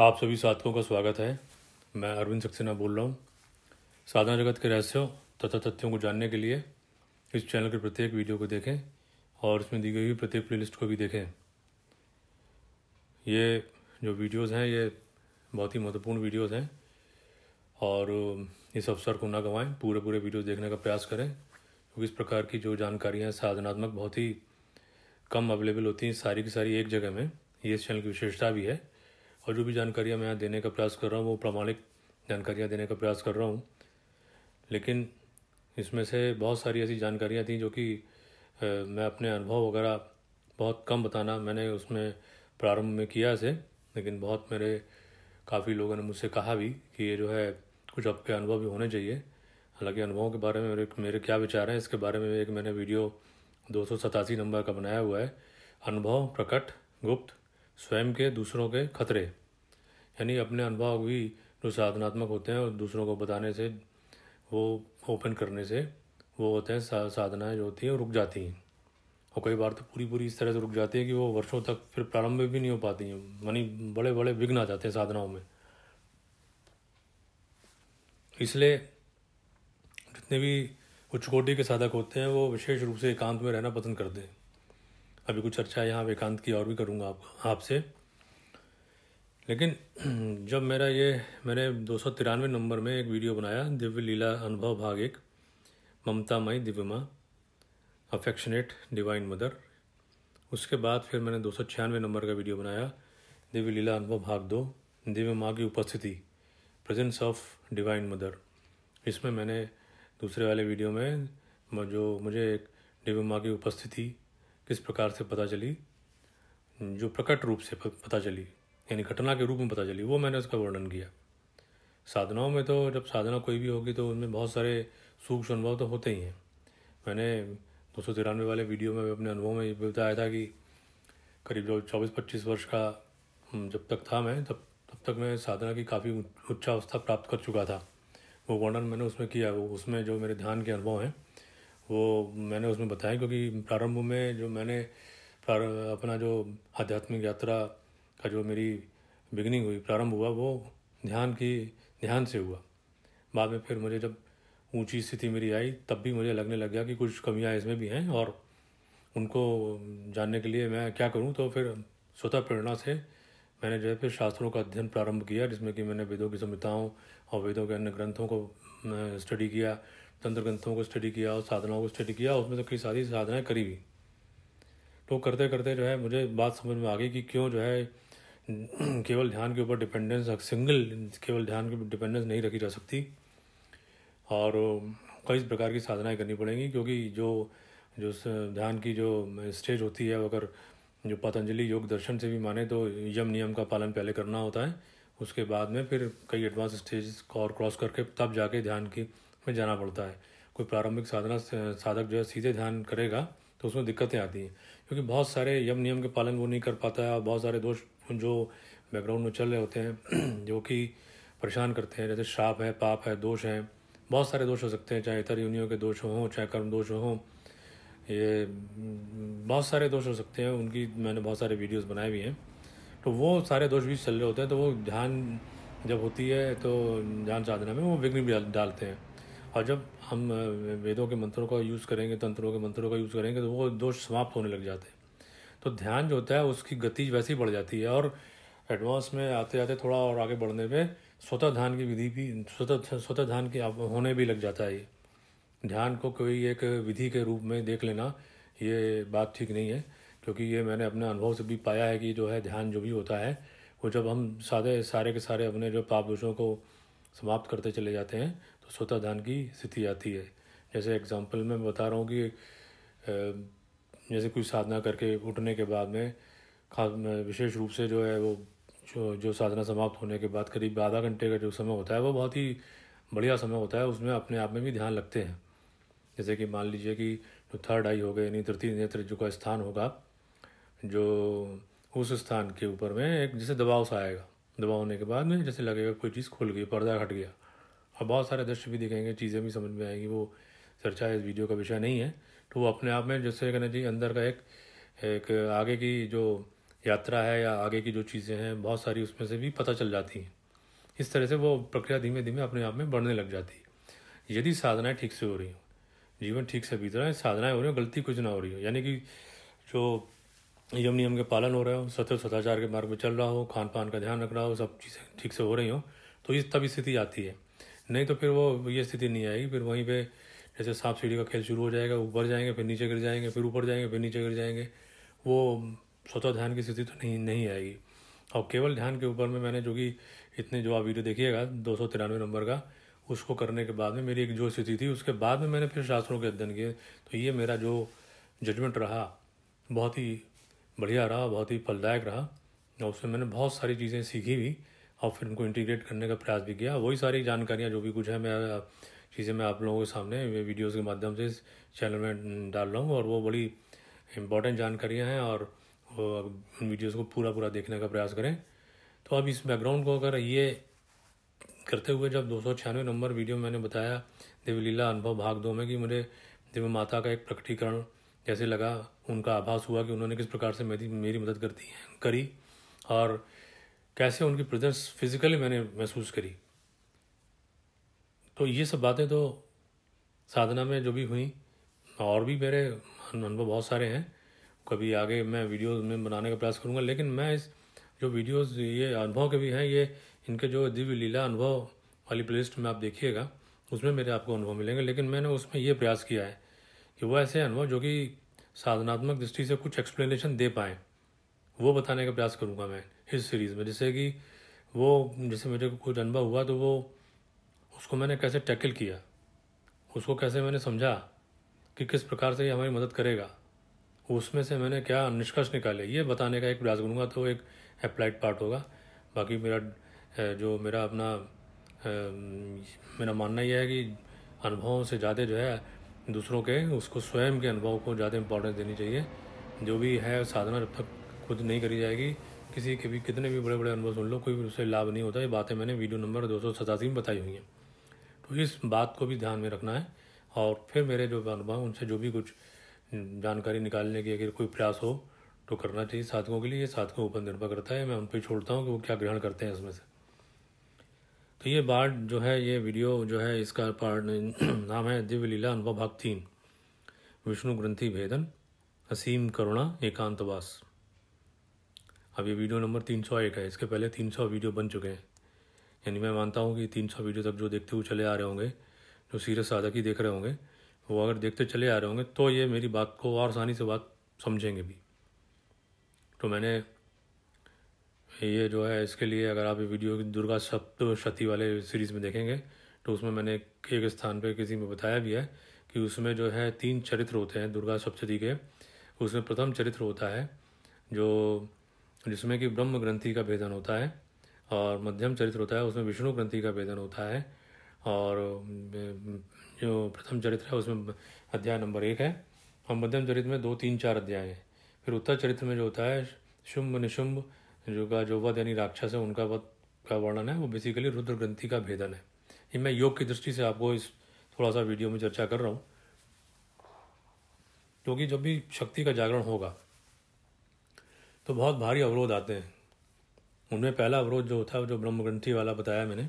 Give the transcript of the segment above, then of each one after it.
आप सभी साथियों का स्वागत है मैं अरविंद सक्सेना बोल रहा हूँ साधना जगत के रहस्यों तथा तथ्यों को जानने के लिए इस चैनल के प्रत्येक वीडियो को देखें और इसमें दी गई हुई प्रत्येक प्लेलिस्ट को भी देखें ये जो वीडियोज़ हैं ये बहुत ही महत्वपूर्ण वीडियोज़ हैं और इस अवसर को ना गंवाएँ पूरे पूरे वीडियो देखने का प्रयास करें क्योंकि इस प्रकार की जो जानकारियाँ साधनात्मक बहुत ही कम अवेलेबल होती हैं सारी की सारी एक जगह में ये इस चैनल की विशेषता भी है और जो भी जानकारियाँ मैं यहाँ देने का प्रयास कर रहा हूँ वो प्रामाणिक जानकारियाँ देने का प्रयास कर रहा हूँ लेकिन इसमें से बहुत सारी ऐसी जानकारियाँ थी जो कि मैं अपने अनुभव वगैरह बहुत कम बताना मैंने उसमें प्रारंभ में किया से लेकिन बहुत मेरे काफ़ी लोगों ने मुझसे कहा भी कि ये जो है कुछ आपके अनुभव भी होने चाहिए हालांकि अनुभवों के बारे में मेरे मेरे क्या विचार हैं इसके बारे में एक मैंने वीडियो दो नंबर का बनाया हुआ है अनुभव प्रकट गुप्त स्वयं के दूसरों के खतरे यानी अपने अनुभव भी जो साधनात्मक होते हैं और दूसरों को बताने से वो ओपन करने से वो होते हैं सा, साधनाएँ जो होती हैं रुक जाती हैं और कई बार तो पूरी पूरी इस तरह से रुक जाती है कि वो वर्षों तक फिर प्रारंभ भी नहीं हो पाती हैं मानी बड़े बड़े विघ्न आ जाते हैं साधनाओं में इसलिए जितने भी उच्च कोटि के साधक होते हैं वो विशेष रूप से एकांत में रहना पसंद करते हैं अभी कुछ चर्चा यहाँ एकांत की और भी करूँगा आप आपसे लेकिन जब मेरा ये मैंने दो नंबर में एक वीडियो बनाया दिव्य लीला अनुभव भाग एक ममता मई दिव्य माँ अफेक्शनेट डिवाइन मदर उसके बाद फिर मैंने दो नंबर का वीडियो बनाया दिव्य लीला अनुभव भाग दो दिव्य माँ की उपस्थिति प्रेजेंस ऑफ डिवाइन मदर इसमें मैंने दूसरे वाले वीडियो में जो मुझे एक दिव्य माँ की उपस्थिति किस प्रकार से पता चली जो प्रकट रूप से पता चली यानी घटना के रूप में पता चली वो मैंने उसका वर्णन किया साधनाओं में तो जब साधना कोई भी होगी तो उनमें बहुत सारे सूक्ष्म अनुभव तो होते ही हैं मैंने दो सौ तिरानवे वाले वीडियो में अपने अनुभव में ये बताया था कि करीब जो चौबीस पच्चीस वर्ष का हम्म, जब तक था मैं तब तब तक मैं साधना की काफ़ी उच्चावस्था प्राप्त कर चुका था वो वर्णन मैंने उसमें किया वो उसमें जो मेरे ध्यान के अनुभव हैं वो मैंने उसमें बताया क्योंकि प्रारंभ में जो मैंने अपना जो आध्यात्मिक यात्रा का जो मेरी बिगनिंग हुई प्रारंभ हुआ वो ध्यान की ध्यान से हुआ बाद में फिर मुझे जब ऊंची स्थिति मेरी आई तब भी मुझे लगने लग गया कि कुछ कमियां इसमें भी हैं और उनको जानने के लिए मैं क्या करूं तो फिर स्वतः प्रेरणा से मैंने जो है फिर शास्त्रों का अध्ययन प्रारंभ किया जिसमें कि मैंने वेदों की संहिताओं और वेदों के अन्य ग्रंथों को स्टडी किया तंत्र ग्रंथों को स्टडी किया और साधनाओं को स्टडी किया उसमें तो कई सारी साधनाएँ करी भी तो करते करते जो है मुझे बात समझ में आ गई कि क्यों जो है केवल ध्यान के ऊपर डिपेंडेंस सिंगल केवल ध्यान के ऊपर डिपेंडेंस नहीं रखी जा सकती और कई प्रकार की साधनाएं करनी पड़ेंगी क्योंकि जो जो ध्यान की जो स्टेज होती है अगर जो पतंजलि योग दर्शन से भी माने तो यम नियम का पालन पहले करना होता है उसके बाद में फिर कई एडवांस स्टेज और क्रॉस करके तब जाके ध्यान की में जाना पड़ता है कोई प्रारंभिक साधना साधक जो है सीधे ध्यान करेगा तो उसमें दिक्कतें आती हैं क्योंकि बहुत सारे यम नियम के पालन वो नहीं कर पाता है और बहुत सारे दोष जो बैकग्राउंड में चल रहे होते हैं जो कि परेशान करते हैं जैसे श्राप है पाप है दोष हैं बहुत सारे दोष हो सकते हैं चाहे इतर योनियों के दोष हों चाहे कर्म दोष हों ये बहुत सारे दोष हो सकते हैं उनकी मैंने बहुत सारे वीडियोस बनाए भी हैं तो वो सारे दोष भी चल रहे होते हैं तो वो ध्यान जब होती है तो ध्यान साधना में वो विघ्न भी डालते हैं और जब हम वेदों के मंत्रों का यूज़ करेंगे तंत्रों के मंत्रों का यूज़ करेंगे तो वो दोष समाप्त होने लग जाते हैं तो ध्यान जो होता है उसकी गति वैसे ही बढ़ जाती है और एडवांस में आते आते थोड़ा और आगे बढ़ने में स्वतः ध्यान की विधि भी स्वतः स्वतः ध्यान के होने भी लग जाता है ये ध्यान को कोई एक विधि के रूप में देख लेना ये बात ठीक नहीं है क्योंकि ये मैंने अपने अनुभव से भी पाया है कि जो है ध्यान जो भी होता है वो जब हम सादे सारे के सारे अपने जो पाप दोषों को समाप्त करते चले जाते हैं स्वतादान की स्थिति आती है जैसे एग्जांपल में बता रहा हूँ कि जैसे कोई साधना करके उठने के बाद में खास विशेष रूप से जो है वो जो जो साधना समाप्त होने के बाद करीब आधा घंटे का जो समय होता है वो बहुत ही बढ़िया समय होता है उसमें अपने आप में भी ध्यान लगते हैं जैसे कि मान लीजिए कि जो थर्ड आई हो गए यानी तृतीय नेत्र जो का स्थान होगा जो उस स्थान के ऊपर में एक जैसे दबाव सा आएगा दबाव होने के बाद में जैसे लगेगा कोई चीज़ खुल गई पर्दा हट गया और बहुत सारे दृश्य भी दिखेंगे चीज़ें भी समझ में आएंगी वो चर्चा इस वीडियो का विषय नहीं है तो वो अपने आप में जैसे कहना चाहिए अंदर का एक एक आगे की जो यात्रा है या आगे की जो चीज़ें हैं बहुत सारी उसमें से भी पता चल जाती हैं इस तरह से वो प्रक्रिया धीमे धीमे अपने आप में बढ़ने लग जाती है यदि साधनाएँ ठीक से हो रही हों जीवन ठीक से बीत रहा है साधनाएँ हो रही हो गलती कुछ ना हो रही हो यानी कि जो यम नियम के पालन हो रहे हो सत्य सदाचार के मार्ग में चल रहा हो खान पान का ध्यान रख रहा हो सब चीज़ें ठीक से हो रही हो तो इस तब स्थिति आती है नहीं तो फिर वो ये स्थिति नहीं आएगी फिर वहीं पे जैसे सांप सीढ़ी का खेल शुरू हो जाएगा ऊपर जाएंगे फिर नीचे गिर जाएंगे फिर ऊपर जाएंगे फिर नीचे गिर जाएंगे वो स्वतः ध्यान की स्थिति तो नहीं नहीं आएगी और केवल ध्यान के ऊपर में मैंने जो कि इतने जो आप वीडियो देखिएगा दो सौ तिरानवे नंबर का उसको करने के बाद में मेरी एक जो स्थिति थी उसके बाद में मैंने फिर शास्त्रों के अध्ययन किए तो ये मेरा जो जजमेंट रहा बहुत ही बढ़िया रहा बहुत ही फलदायक रहा और उसमें मैंने बहुत सारी चीज़ें सीखी भी और फिर उनको इंटीग्रेट करने का प्रयास भी किया वही सारी जानकारियाँ जो भी कुछ है मैं चीज़ें मैं आप लोगों के सामने वीडियोज़ के माध्यम से इस चैनल में डाल रहा हूँ और वो बड़ी इम्पॉर्टेंट जानकारियाँ हैं और उन वीडियोज़ को पूरा पूरा देखने का प्रयास करें तो अब इस बैकग्राउंड को अगर ये करते हुए जब दो नंबर वीडियो में मैंने बताया लीला अनुभव भाग दो में कि मुझे देवी माता का एक प्रकटीकरण जैसे लगा उनका आभास हुआ कि उन्होंने किस प्रकार से मेरी मेरी मदद करती है करी और कैसे उनकी प्रेजेंस फिज़िकली मैंने महसूस करी तो ये सब बातें तो साधना में जो भी हुई और भी मेरे अनुभव बहुत सारे हैं कभी आगे मैं वीडियोस में बनाने का प्रयास करूँगा लेकिन मैं इस जो वीडियोस ये अनुभव के भी हैं ये इनके जो दिव्य लीला अनुभव वाली प्लेलिस्ट में आप देखिएगा उसमें मेरे आपको अनुभव मिलेंगे लेकिन मैंने उसमें ये प्रयास किया है कि वो ऐसे अनुभव जो कि साधनात्मक दृष्टि से कुछ एक्सप्लेनेशन दे पाएँ वो बताने का प्रयास करूँगा मैं इस सीरीज़ में जैसे कि वो जैसे मुझे कुछ अनुभव हुआ तो वो उसको मैंने कैसे टैकल किया उसको कैसे मैंने समझा कि किस प्रकार से ये हमारी मदद करेगा उसमें से मैंने क्या निष्कर्ष निकाले ये बताने का एक प्रयास करूँगा तो एक अप्लाइड पार्ट होगा बाकी मेरा जो मेरा अपना मेरा मानना यह है कि अनुभवों से ज़्यादा जो है दूसरों के उसको स्वयं के अनुभव को ज़्यादा इम्पोर्टेंस देनी चाहिए जो भी है साधना जब तक खुद नहीं करी जाएगी किसी के भी कितने भी बड़े बड़े अनुभव सुन लो कोई भी उससे लाभ नहीं होता ये बातें मैंने वीडियो नंबर दो में बताई हुई हैं तो इस बात को भी ध्यान में रखना है और फिर मेरे जो अनुभव उनसे जो भी कुछ जानकारी निकालने की अगर कोई प्रयास हो तो करना चाहिए साधकों के लिए ये साधकों ऊपर निर्भर करता है मैं उन पर छोड़ता हूँ कि वो क्या ग्रहण करते हैं इसमें से तो ये बाढ़ जो है ये वीडियो जो है इसका पार्ट नाम है दिव्य लीला अनुभव भाग तीन विष्णु ग्रंथि भेदन असीम करुणा एकांतवास अब ये वीडियो नंबर तीन सौ एक है इसके पहले तीन सौ वीडियो बन चुके हैं यानी मैं मानता हूँ कि तीन सौ वीडियो तब जो देखते हुए चले आ रहे होंगे जो सीरत साधक की देख रहे होंगे वो अगर देखते चले आ रहे होंगे तो ये मेरी बात को और आसानी से बात समझेंगे भी तो मैंने ये जो है इसके लिए अगर आप ये वीडियो दुर्गा सप्त शती वाले सीरीज़ में देखेंगे तो उसमें मैंने एक स्थान पर किसी में बताया भी है कि उसमें जो है तीन चरित्र होते हैं दुर्गा सप्तती के उसमें प्रथम चरित्र होता है जो जिसमें कि ब्रह्म ग्रंथि का भेदन होता है और मध्यम चरित्र होता है उसमें विष्णु ग्रंथि का भेदन होता है और जो प्रथम चरित्र है उसमें अध्याय नंबर एक है और मध्यम चरित्र में दो तीन चार अध्याय हैं फिर उत्तर चरित्र में जो होता है शुंभ निशुंभ जो का जो वध यानी राक्षस है उनका वध का वर्णन है वो बेसिकली रुद्र ग्रंथि का भेदन है ये मैं योग की दृष्टि से आपको इस थोड़ा सा वीडियो में चर्चा कर रहा हूँ क्योंकि जब भी शक्ति का जागरण होगा तो बहुत भारी अवरोध आते हैं उनमें पहला अवरोध जो होता है जो ब्रह्म ग्रंथी वाला बताया मैंने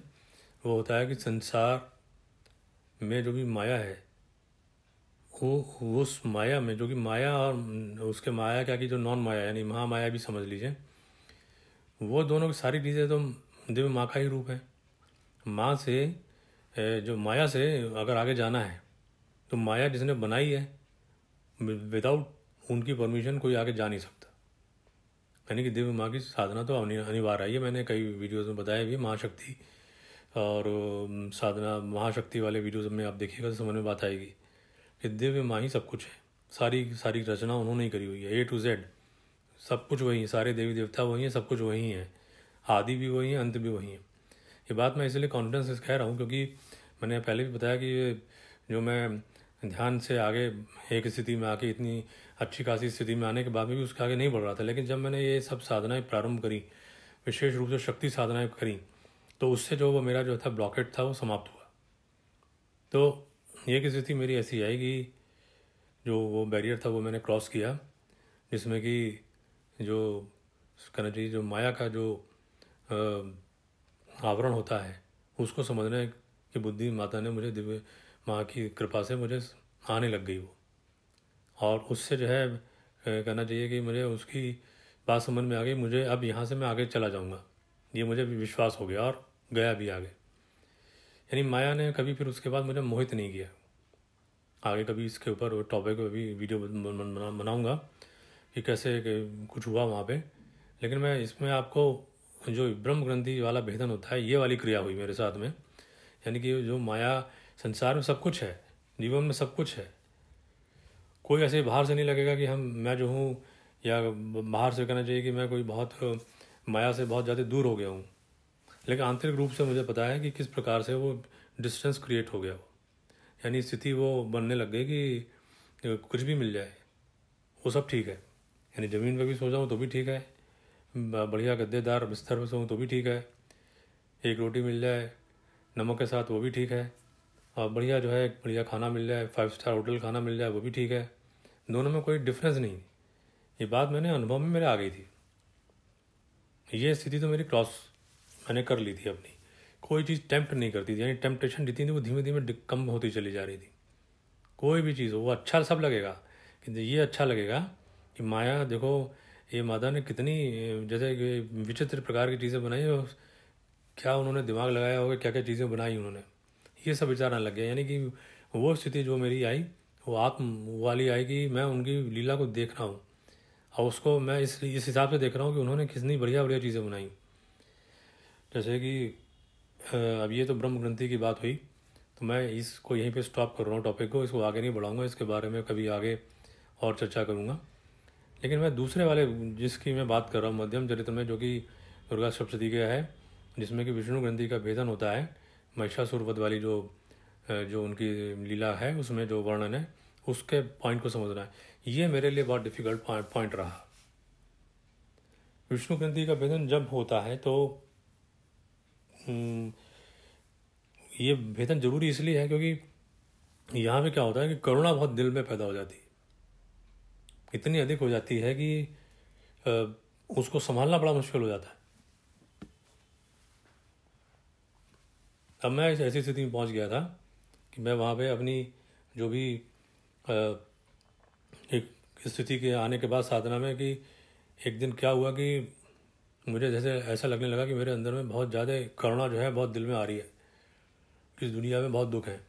वो होता है कि संसार में जो भी माया है वो उस माया में जो कि माया और उसके माया क्या कि जो नॉन माया यानी महामाया भी समझ लीजिए वो दोनों की सारी चीज़ें तो दिव्य माँ का ही रूप है माँ से जो माया से अगर आगे जाना है तो माया जिसने बनाई है विदाउट उनकी परमिशन कोई आगे जा नहीं सकता यानी कि दिव्य माँ की साधना तो अनिवार्य है मैंने कई वीडियोस में बताया भी महाशक्ति और साधना महाशक्ति वाले वीडियोस में आप देखिएगा तो समझ में बात आएगी कि दिव्य माँ ही सब कुछ है सारी सारी रचना उन्होंने ही करी हुई है ए टू जेड सब कुछ वही है सारे देवी देवता वही हैं सब कुछ वही हैं आदि भी वही हैं अंत भी वही हैं ये बात मैं इसलिए कॉन्फिडेंस कह रहा हूँ क्योंकि मैंने पहले भी बताया कि जो मैं ध्यान से आगे एक स्थिति में आके इतनी अच्छी खासी स्थिति में आने के बाद में भी उसके आगे नहीं बढ़ रहा था लेकिन जब मैंने ये सब साधनाएं प्रारंभ करी विशेष रूप से शक्ति साधनाएं करी तो उससे जो वो मेरा जो था ब्लॉकेट था वो समाप्त हुआ तो एक स्थिति मेरी ऐसी आई कि जो वो बैरियर था वो मैंने क्रॉस किया जिसमें कि जो कहना चाहिए जो माया का जो आवरण होता है उसको समझने की बुद्धि माता ने मुझे दिव्य माँ की कृपा से मुझे आने लग गई वो और उससे जो है कहना चाहिए कि मुझे उसकी बात समझ में आ गई मुझे अब यहाँ से मैं आगे चला जाऊँगा ये मुझे विश्वास हो गया और गया भी आगे यानी माया ने कभी फिर उसके बाद मुझे मोहित नहीं किया आगे कभी इसके ऊपर टॉपिक पर भी वीडियो बनाऊँगा कि कैसे कुछ हुआ वहाँ पे लेकिन मैं इसमें आपको जो ब्रह्म ग्रंथि वाला भेदन होता है ये वाली क्रिया हुई मेरे साथ में यानी कि जो माया संसार में सब कुछ है जीवन में सब कुछ है कोई ऐसे बाहर से नहीं लगेगा कि हम मैं जो हूँ या बाहर से कहना चाहिए कि मैं कोई बहुत माया से बहुत ज़्यादा दूर हो गया हूँ लेकिन आंतरिक रूप से मुझे पता है कि किस प्रकार से वो डिस्टेंस क्रिएट हो गया हो यानी स्थिति वो बनने लग गई कि कुछ भी मिल जाए वो सब ठीक है यानी ज़मीन पर भी सो जाऊँ तो भी ठीक है बढ़िया गद्देदार बिस्तर पर सोऊँ तो भी ठीक है एक रोटी मिल जाए नमक के साथ वो भी ठीक है हाँ, बढ़िया जो है बढ़िया खाना मिल जाए फाइव स्टार होटल खाना मिल जाए वो भी ठीक है दोनों में कोई डिफरेंस नहीं ये बात मैंने अनुभव में मेरे आ गई थी ये स्थिति तो मेरी क्रॉस मैंने कर ली थी अपनी कोई चीज़ टेम्प्ट नहीं करती थी यानी टेम्पटेशन जितनी थी वो धीमे धीमे कम होती चली जा रही थी कोई भी चीज़ हो वो अच्छा सब लगेगा कि ये अच्छा लगेगा कि माया देखो ये माता ने कितनी जैसे कि विचित्र प्रकार की चीज़ें बनाई और क्या उन्होंने दिमाग लगाया होगा क्या क्या चीज़ें बनाई उन्होंने ये सब विचार लग गया यानी कि वो स्थिति जो मेरी आई वो आप वाली आई कि मैं उनकी लीला को देख रहा हूँ और उसको मैं इस इस हिसाब से देख रहा हूँ कि उन्होंने कितनी बढ़िया बढ़िया चीज़ें बनाई जैसे कि अब ये तो ब्रह्म ग्रंथि की बात हुई तो मैं इसको यहीं पे स्टॉप कर रहा हूँ टॉपिक को इसको आगे नहीं बढ़ाऊँगा इसके बारे में कभी आगे और चर्चा करूँगा लेकिन मैं दूसरे वाले जिसकी मैं बात कर रहा हूँ मध्यम चरित्र में जो कि दुर्गा सप्तती का है जिसमें कि विष्णु ग्रंथि का भेदन होता है महिषासुरवध वाली जो जो उनकी लीला है उसमें जो वर्णन है उसके पॉइंट को समझना है ये मेरे लिए बहुत डिफिकल्ट पॉइंट रहा विष्णु ग्रंथि का भेदन जब होता है तो हम्म, ये भेदन जरूरी इसलिए है क्योंकि यहाँ पे क्या होता है कि करुणा बहुत दिल में पैदा हो जाती है इतनी अधिक हो जाती है कि उसको संभालना बड़ा मुश्किल हो जाता है अब मैं ऐसी स्थिति में पहुंच गया था कि मैं वहाँ पे अपनी जो भी एक स्थिति के आने के बाद साधना में कि एक दिन क्या हुआ कि मुझे जैसे ऐसा लगने लगा कि मेरे अंदर में बहुत ज़्यादा करुणा जो है बहुत दिल में आ रही है इस दुनिया में बहुत दुख है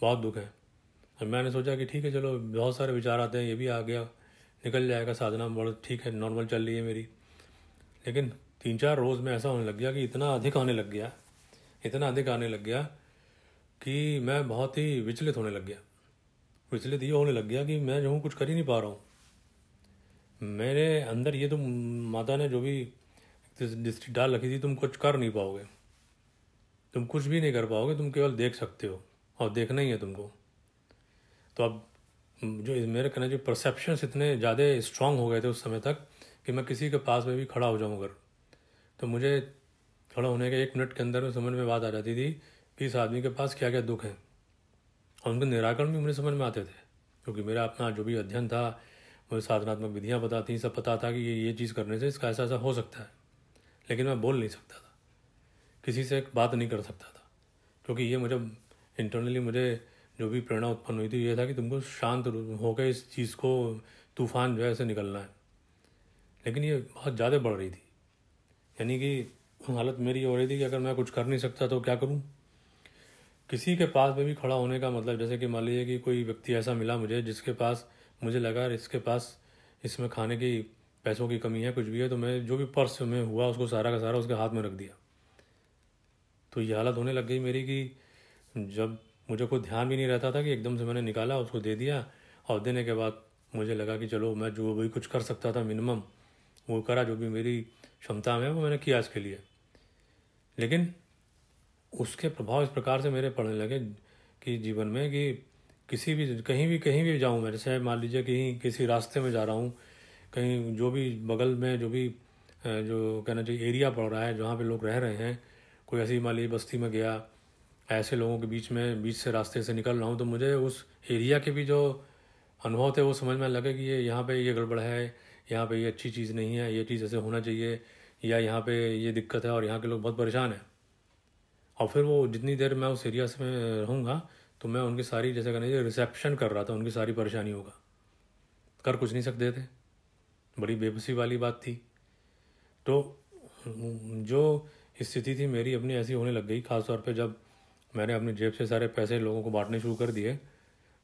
बहुत दुख है और मैंने सोचा कि ठीक है चलो बहुत सारे विचार आते हैं ये भी आ गया निकल जाएगा साधना बहुत ठीक है नॉर्मल चल रही है मेरी लेकिन तीन चार रोज़ में ऐसा होने लग गया कि इतना अधिक आने लग गया इतना अधिक आने लग गया कि मैं बहुत ही विचलित होने लग गया विचलित ये होने लग गया कि मैं जो हूँ कुछ कर ही नहीं पा रहा हूँ मेरे अंदर ये तो माता ने जो भी दृष्टि डाल रखी थी तुम कुछ कर नहीं पाओगे तुम कुछ भी नहीं कर पाओगे तुम केवल देख सकते हो और देखना ही है तुमको तो अब जो मेरे कहना जो परसेप्शंस इतने ज़्यादा स्ट्रांग हो गए थे उस समय तक कि मैं किसी के पास में भी खड़ा हो जाऊँ अगर तो मुझे खड़ा होने के एक मिनट के अंदर में समझ में बात आ जाती थी कि इस आदमी के पास क्या क्या दुख हैं और उनके निराकरण भी मुझे समझ में आते थे क्योंकि मेरा अपना जो भी अध्ययन था मुझे साधनात्मक विधियाँ पता थी सब पता था कि ये ये चीज़ करने से इसका ऐसा ऐसा हो सकता है लेकिन मैं बोल नहीं सकता था किसी से बात नहीं कर सकता था क्योंकि ये मुझे इंटरनली मुझे जो भी प्रेरणा उत्पन्न हुई थी ये था कि तुमको शांत होकर इस चीज़ को तूफान जो है ऐसे निकलना है लेकिन ये बहुत ज़्यादा बढ़ रही थी यानी कि हालत मेरी हो रही थी कि अगर मैं कुछ कर नहीं सकता तो क्या करूँ किसी के पास में भी खड़ा होने का मतलब जैसे कि मान लीजिए कि कोई व्यक्ति ऐसा मिला मुझे जिसके पास मुझे लगा इसके पास इसमें खाने की पैसों की कमी है कुछ भी है तो मैं जो भी पर्स में हुआ उसको सारा का सारा उसके हाथ में रख दिया तो ये हालत होने लग गई मेरी कि जब मुझे कोई ध्यान भी नहीं रहता था कि एकदम से मैंने निकाला उसको दे दिया और देने के बाद मुझे लगा कि चलो मैं जो भी कुछ कर सकता था मिनिमम वो करा जो भी मेरी क्षमता में वो मैंने किया इसके लिए लेकिन उसके प्रभाव इस प्रकार से मेरे पड़ने लगे कि जीवन में कि किसी भी कहीं भी कहीं भी जाऊँ मैं जैसे मान लीजिए कहीं किसी रास्ते में जा रहा हूँ कहीं जो भी बगल में जो भी जो कहना चाहिए एरिया पड़ रहा है जहाँ पे लोग रह रहे हैं कोई ऐसी मान लीजिए बस्ती में गया ऐसे लोगों के बीच में बीच से रास्ते से निकल रहा हूँ तो मुझे उस एरिया के भी जो अनुभव थे वो समझ में लगे कि ये यहाँ पर ये गड़बड़ है यहाँ पर ये अच्छी चीज़ नहीं है ये चीज़ ऐसे होना चाहिए या यहाँ पे ये दिक्कत है और यहाँ के लोग बहुत परेशान हैं और फिर वो जितनी देर मैं उस एरिया से में रहूँगा तो मैं उनकी सारी जैसे कहना चाहिए रिसेप्शन कर रहा था उनकी सारी परेशानी होगा कर कुछ नहीं सकते थे बड़ी बेबसी वाली बात थी तो जो स्थिति थी मेरी अपनी ऐसी होने लग गई ख़ासतौर पर जब मैंने अपनी जेब से सारे पैसे लोगों को बांटने शुरू कर दिए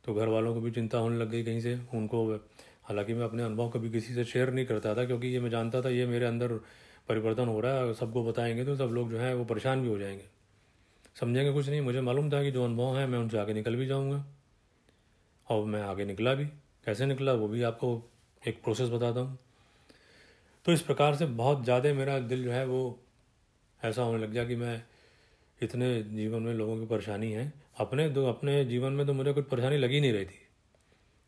तो घर वालों को भी चिंता होने लग गई कहीं से उनको हालांकि मैं अपने अनुभव कभी किसी से शेयर नहीं करता था क्योंकि ये मैं जानता था ये मेरे अंदर परिवर्तन हो रहा है सबको बताएंगे तो सब लोग जो है वो परेशान भी हो जाएंगे समझेंगे कुछ नहीं मुझे मालूम था कि जो अनुभव है मैं उनसे आगे निकल भी जाऊँगा और मैं आगे निकला भी कैसे निकला वो भी आपको एक प्रोसेस बताता हूँ तो इस प्रकार से बहुत ज़्यादा मेरा दिल जो है वो ऐसा होने लग गया कि मैं इतने जीवन में लोगों की परेशानी है अपने तो अपने जीवन में तो मुझे कुछ परेशानी लगी नहीं रही थी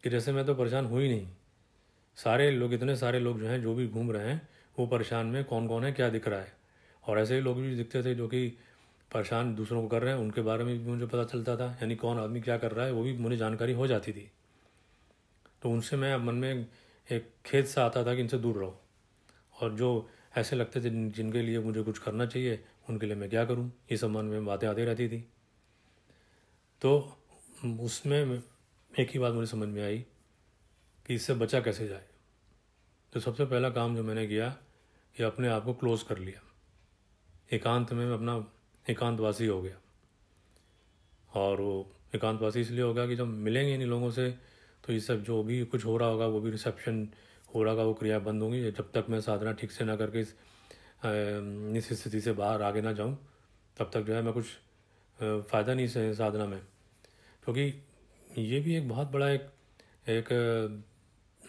कि जैसे मैं तो परेशान हुई नहीं सारे लोग इतने सारे लोग जो हैं जो भी घूम रहे हैं वो परेशान में कौन कौन है क्या दिख रहा है और ऐसे ही लोग भी दिखते थे जो कि परेशान दूसरों को कर रहे हैं उनके बारे में भी मुझे पता चलता था यानी कौन आदमी क्या कर रहा है वो भी मुझे जानकारी हो जाती थी तो उनसे मैं मन में एक खेत सा आता था कि इनसे दूर रहो और जो ऐसे लगते थे जिनके लिए मुझे कुछ करना चाहिए उनके लिए मैं क्या करूँ ये सब मन में बातें आती रहती थी तो उसमें एक ही बात मुझे समझ में आई कि इससे बचा कैसे जाए तो सबसे पहला काम जो मैंने किया कि अपने आप को क्लोज़ कर लिया एकांत में मैं अपना एकांतवासी हो गया और वो एकांतवासी इसलिए हो गया कि जब मिलेंगे इन लोगों से तो ये सब जो भी कुछ हो रहा होगा वो भी रिसेप्शन हो रहा होगा वो क्रिया बंद होंगी जब तक मैं साधना ठीक से ना करके इस इस स्थिति से बाहर आगे ना जाऊँ तब तक जो है मैं कुछ फ़ायदा नहीं साधना में क्योंकि तो ये भी एक बहुत बड़ा एक एक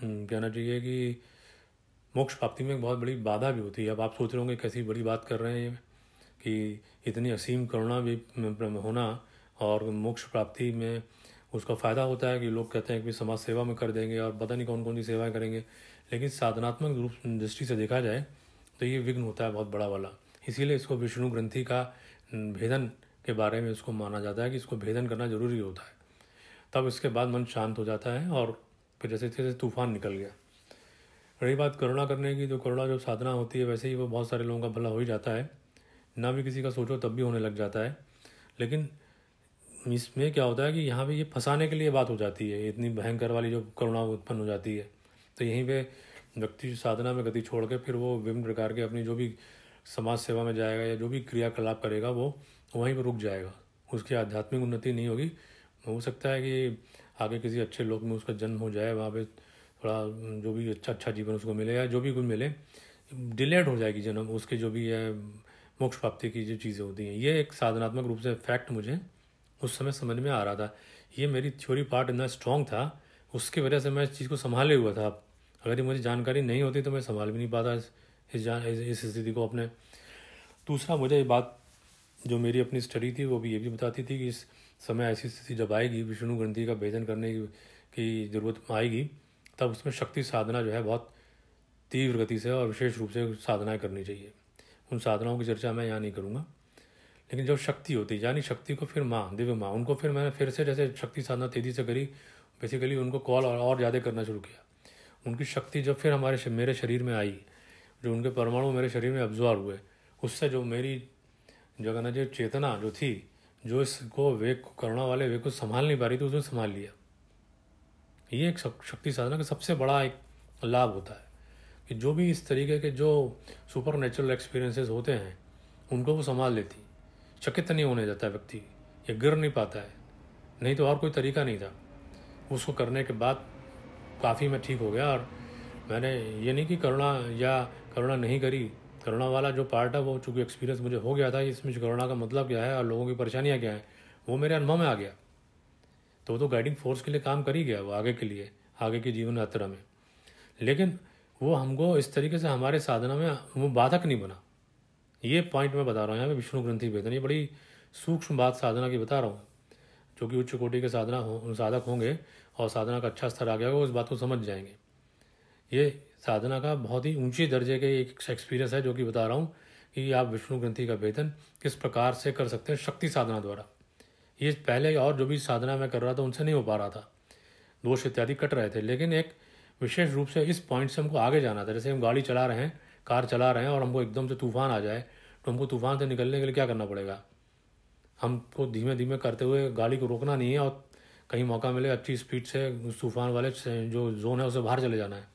कहना चाहिए कि मोक्ष प्राप्ति में एक बहुत बड़ी बाधा भी होती है अब आप सोच रहे होंगे कैसी बड़ी बात कर रहे हैं कि इतनी असीम करुणा भी होना और मोक्ष प्राप्ति में उसका फ़ायदा होता है कि लोग कहते हैं कि समाज सेवा में कर देंगे और पता नहीं कौन कौन सी सेवाएं करेंगे लेकिन साधनात्मक रूप दृष्टि से देखा जाए तो ये विघ्न होता है बहुत बड़ा वाला इसीलिए इसको विष्णु ग्रंथि का भेदन के बारे में इसको माना जाता है कि इसको भेदन करना ज़रूरी होता है तब इसके बाद मन शांत हो जाता है और फिर जैसे जैसे तूफान निकल गया रही बात करुणा करने की तो करुणा जो साधना होती है वैसे ही वो बहुत सारे लोगों का भला हो ही जाता है ना भी किसी का सोचो तब भी होने लग जाता है लेकिन इसमें क्या होता है कि यहाँ पे ये फंसाने के लिए बात हो जाती है इतनी भयंकर वाली जो करुणा उत्पन्न हो जाती है तो यहीं पे व्यक्ति साधना में गति छोड़ के फिर वो विभिन्न प्रकार के अपनी जो भी समाज सेवा में जाएगा या जो भी क्रियाकलाप करेगा वो वहीं पर रुक जाएगा उसकी आध्यात्मिक उन्नति नहीं होगी हो सकता है कि आगे किसी अच्छे लोक में उसका जन्म हो जाए वहाँ पर थोड़ा जो भी अच्छा अच्छा जीवन उसको मिले या जो भी कुछ मिले डिलेट हो जाएगी जन्म उसके जो भी है मोक्ष प्राप्ति की जो चीज़ें होती हैं ये एक साधनात्मक रूप से फैक्ट मुझे उस समय समझ में आ रहा था ये मेरी थ्योरी पार्ट इतना स्ट्रांग था उसकी वजह से मैं इस चीज़ को संभाले हुआ था अगर ये मुझे जानकारी नहीं होती तो मैं संभाल भी नहीं पाता इस जान इस स्थिति को अपने दूसरा मुझे ये बात जो मेरी अपनी स्टडी थी वो भी ये भी बताती थी कि इस समय ऐसी स्थिति जब आएगी विष्णु ग्रंथि का भेदन करने की ज़रूरत आएगी तब उसमें शक्ति साधना जो है बहुत तीव्र गति से और विशेष रूप से साधनाएं करनी चाहिए उन साधनाओं की चर्चा मैं यहाँ नहीं करूँगा लेकिन जब शक्ति होती यानी शक्ति को फिर माँ दिव्य माँ उनको फिर मैंने फिर से जैसे शक्ति साधना तेज़ी से करी बेसिकली उनको कॉल और, और ज़्यादा करना शुरू किया उनकी शक्ति जब फिर हमारे मेरे शरीर में आई जो उनके परमाणु मेरे शरीर में अब्जॉर्व हुए उससे जो मेरी जगह जो चेतना जो थी जो इसको वेग को करुणा वाले वेग को संभाल नहीं पा रही थी उसने संभाल लिया ये एक शक्ति साधना का सबसे बड़ा एक लाभ होता है कि जो भी इस तरीके के जो सुपर नेचुरल एक्सपीरियंसेस होते हैं उनको वो संभाल लेती चकित नहीं होने जाता व्यक्ति या गिर नहीं पाता है नहीं तो और कोई तरीका नहीं था उसको करने के बाद काफ़ी मैं ठीक हो गया और मैंने ये नहीं कि करुणा या करुणा नहीं करी करुणा वाला जो पार्ट है वो चूँकि एक्सपीरियंस मुझे हो गया था इसमें करुणा का मतलब क्या है और लोगों की परेशानियाँ क्या हैं वो मेरे अनुभव में आ गया तो वो तो गाइडिंग फोर्स के लिए काम कर ही गया वो आगे के लिए आगे की जीवन यात्रा में लेकिन वो हमको इस तरीके से हमारे साधना में वो बाधक नहीं बना ये पॉइंट मैं बता रहा हूँ यहाँ पे विष्णु ग्रंथि वेदन ये बड़ी सूक्ष्म बात साधना की बता रहा हूँ जो कि उच्च कोटि के साधना हो साधक होंगे और साधना का अच्छा स्तर आ गया वो इस बात को समझ जाएंगे ये साधना का बहुत ही ऊंचे दर्जे के एक एक्सपीरियंस है जो कि बता रहा हूँ कि आप विष्णु ग्रंथि का वेतन किस प्रकार से कर सकते हैं शक्ति साधना द्वारा ये पहले और जो भी साधना मैं कर रहा था उनसे नहीं हो पा रहा था दोष इत्यादि कट रहे थे लेकिन एक विशेष रूप से इस पॉइंट से हमको आगे जाना था जैसे हम गाड़ी चला रहे हैं कार चला रहे हैं और हमको एकदम से तूफान आ जाए तो हमको तूफान से निकलने के लिए क्या करना पड़ेगा हमको धीमे धीमे करते हुए गाड़ी को रोकना नहीं है और कहीं मौका मिले अच्छी स्पीड से उस तूफान वाले जो जोन है उसे बाहर चले जाना है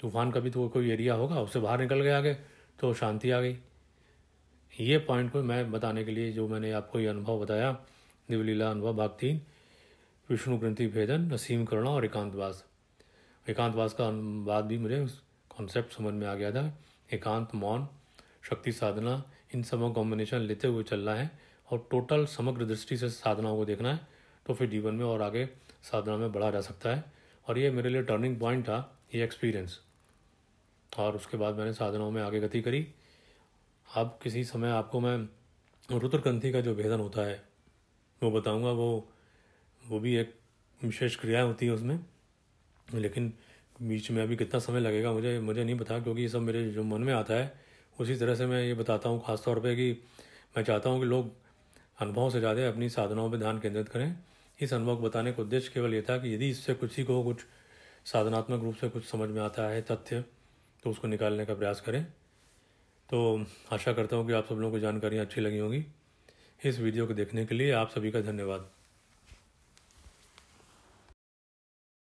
तूफान का भी तो कोई एरिया होगा उससे बाहर निकल गए आगे तो शांति आ गई ये पॉइंट को मैं बताने के लिए जो मैंने आपको ये अनुभव बताया दिवलीला अनुभव भाग तीन विष्णु ग्रंथि भेदन नसीम करुणा और एकांतवास एकांतवास का अनुवाद भी मुझे कॉन्सेप्ट समझ में आ गया था एकांत मौन शक्ति साधना इन सबों कॉम्बिनेशन लेते हुए चलना है और टोटल समग्र दृष्टि से साधनाओं को देखना है तो फिर जीवन में और आगे साधना में बढ़ा जा सकता है और ये मेरे लिए टर्निंग पॉइंट था ये एक्सपीरियंस और उसके बाद मैंने साधनाओं में आगे गति करी अब किसी समय आपको मैं रुद्रग्रंथि का जो भेदन होता है वो बताऊंगा वो वो भी एक विशेष क्रिया होती है उसमें लेकिन बीच में अभी कितना समय लगेगा मुझे मुझे नहीं पता क्योंकि ये सब मेरे जो मन में आता है उसी तरह से मैं ये बताता हूँ खासतौर पर कि मैं चाहता हूँ कि लोग अनुभवों से ज़्यादा अपनी साधनाओं पर ध्यान केंद्रित करें इस अनुभव को बताने का उद्देश्य केवल ये था कि यदि इससे किसी को कुछ साधनात्मक रूप से कुछ समझ में आता है तथ्य तो उसको निकालने का प्रयास करें तो आशा करता हूँ कि आप सब लोगों को जानकारियाँ अच्छी लगी होंगी इस वीडियो को देखने के लिए आप सभी का धन्यवाद